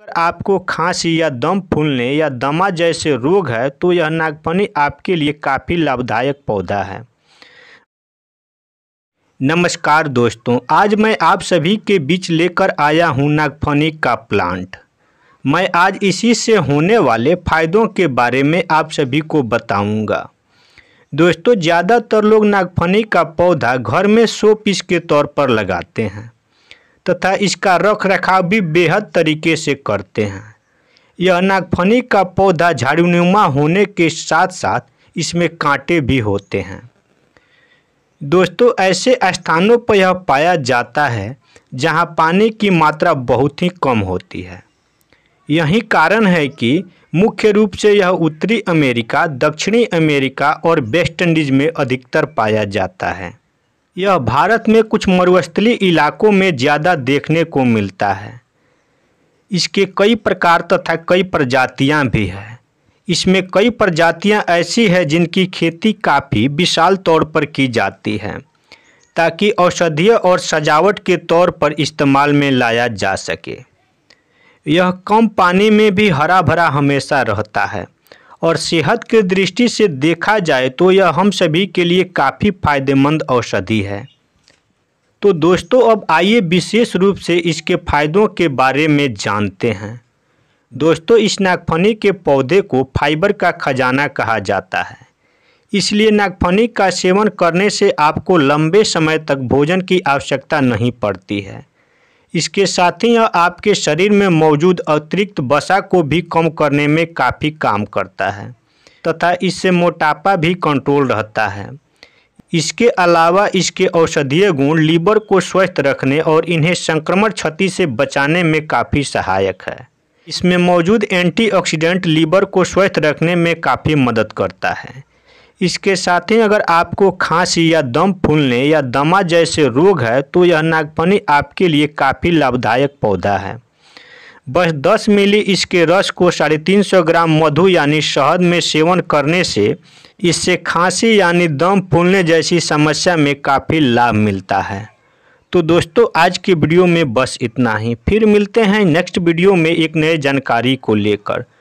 अगर आपको खांसी या दम फूलने या दमा जैसे रोग है तो यह नागपनी आपके लिए काफ़ी लाभदायक पौधा है नमस्कार दोस्तों आज मैं आप सभी के बीच लेकर आया हूं नागफनी का प्लांट मैं आज इसी से होने वाले फ़ायदों के बारे में आप सभी को बताऊंगा दोस्तों ज़्यादातर लोग नागफनी का पौधा घर में शो पीस के तौर पर लगाते हैं तथा इसका रख रखाव भी बेहद तरीके से करते हैं यह नागफनी का पौधा झाड़ूनुमा होने के साथ साथ इसमें कांटे भी होते हैं दोस्तों ऐसे स्थानों पर यह पाया जाता है जहां पानी की मात्रा बहुत ही कम होती है यही कारण है कि मुख्य रूप से यह उत्तरी अमेरिका दक्षिणी अमेरिका और वेस्ट इंडीज में अधिकतर पाया जाता है यह भारत में कुछ मरुस्थली इलाकों में ज़्यादा देखने को मिलता है इसके कई प्रकार तथा कई प्रजातियां भी हैं इसमें कई प्रजातियां ऐसी हैं जिनकी खेती काफ़ी विशाल तौर पर की जाती है ताकि औषधीय और सजावट के तौर पर इस्तेमाल में लाया जा सके यह कम पानी में भी हरा भरा हमेशा रहता है और सेहत की दृष्टि से देखा जाए तो यह हम सभी के लिए काफ़ी फायदेमंद औषधि है तो दोस्तों अब आइए विशेष रूप से इसके फायदों के बारे में जानते हैं दोस्तों इस नागफनी के पौधे को फाइबर का खजाना कहा जाता है इसलिए नागफनी का सेवन करने से आपको लंबे समय तक भोजन की आवश्यकता नहीं पड़ती है इसके साथ ही यह आपके शरीर में मौजूद अतिरिक्त वसा को भी कम करने में काफ़ी काम करता है तथा इससे मोटापा भी कंट्रोल रहता है इसके अलावा इसके औषधीय गुण लीवर को स्वस्थ रखने और इन्हें संक्रमण क्षति से बचाने में काफ़ी सहायक है इसमें मौजूद एंटीऑक्सीडेंट लीवर को स्वस्थ रखने में काफ़ी मदद करता है इसके साथ ही अगर आपको खांसी या दम फूलने या दमा जैसे रोग है तो यह नागपनी आपके लिए काफ़ी लाभदायक पौधा है बस 10 मिली इसके रस को साढ़े तीन सौ ग्राम मधु यानी शहद में सेवन करने से इससे खांसी यानी दम फूलने जैसी समस्या में काफ़ी लाभ मिलता है तो दोस्तों आज की वीडियो में बस इतना ही फिर मिलते हैं नेक्स्ट वीडियो में एक नए जानकारी को लेकर